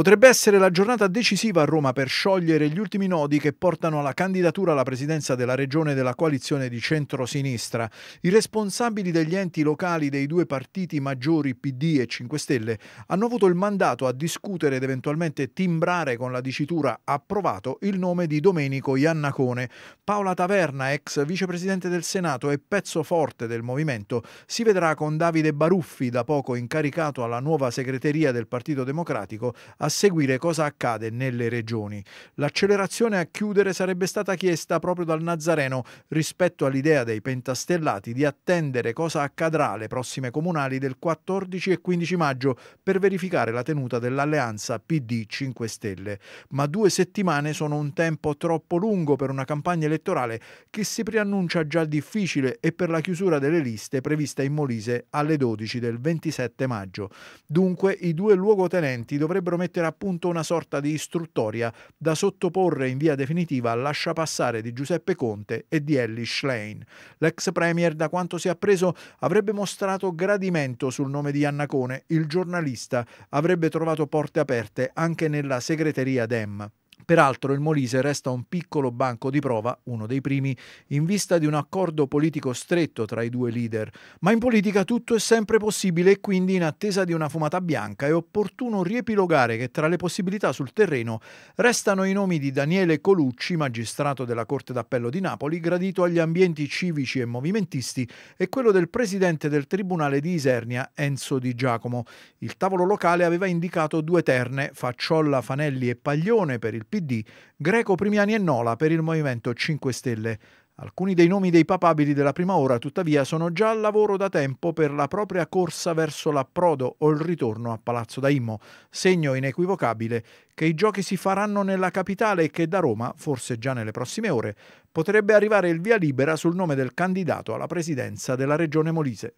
Potrebbe essere la giornata decisiva a Roma per sciogliere gli ultimi nodi che portano alla candidatura alla presidenza della regione della coalizione di centro-sinistra. I responsabili degli enti locali dei due partiti maggiori PD e 5 Stelle hanno avuto il mandato a discutere ed eventualmente timbrare con la dicitura approvato il nome di Domenico Iannacone. Paola Taverna, ex vicepresidente del Senato e pezzo forte del movimento, si vedrà con Davide Baruffi, da poco incaricato alla nuova segreteria del Partito Democratico, a seguire cosa accade nelle regioni. L'accelerazione a chiudere sarebbe stata chiesta proprio dal Nazareno rispetto all'idea dei pentastellati di attendere cosa accadrà alle prossime comunali del 14 e 15 maggio per verificare la tenuta dell'alleanza PD 5 Stelle. Ma due settimane sono un tempo troppo lungo per una campagna elettorale che si preannuncia già difficile e per la chiusura delle liste prevista in Molise alle 12 del 27 maggio. Dunque i due luogotenenti dovrebbero mettere commettere appunto una sorta di istruttoria da sottoporre in via definitiva al lasciapassare di Giuseppe Conte e di Ellie Schlein. L'ex premier, da quanto si è appreso, avrebbe mostrato gradimento sul nome di Annacone, il giornalista avrebbe trovato porte aperte anche nella segreteria DEM. Peraltro il Molise resta un piccolo banco di prova, uno dei primi, in vista di un accordo politico stretto tra i due leader. Ma in politica tutto è sempre possibile e quindi in attesa di una fumata bianca è opportuno riepilogare che tra le possibilità sul terreno restano i nomi di Daniele Colucci, magistrato della Corte d'Appello di Napoli, gradito agli ambienti civici e movimentisti, e quello del presidente del Tribunale di Isernia, Enzo Di Giacomo. Il tavolo locale aveva indicato due terne, Facciolla, Fanelli e Paglione per il PD PD, Greco Primiani e Nola per il Movimento 5 Stelle. Alcuni dei nomi dei papabili della prima ora, tuttavia, sono già al lavoro da tempo per la propria corsa verso l'approdo o il ritorno a Palazzo Daimo, segno inequivocabile che i giochi si faranno nella capitale e che da Roma, forse già nelle prossime ore, potrebbe arrivare il via libera sul nome del candidato alla presidenza della Regione Molise.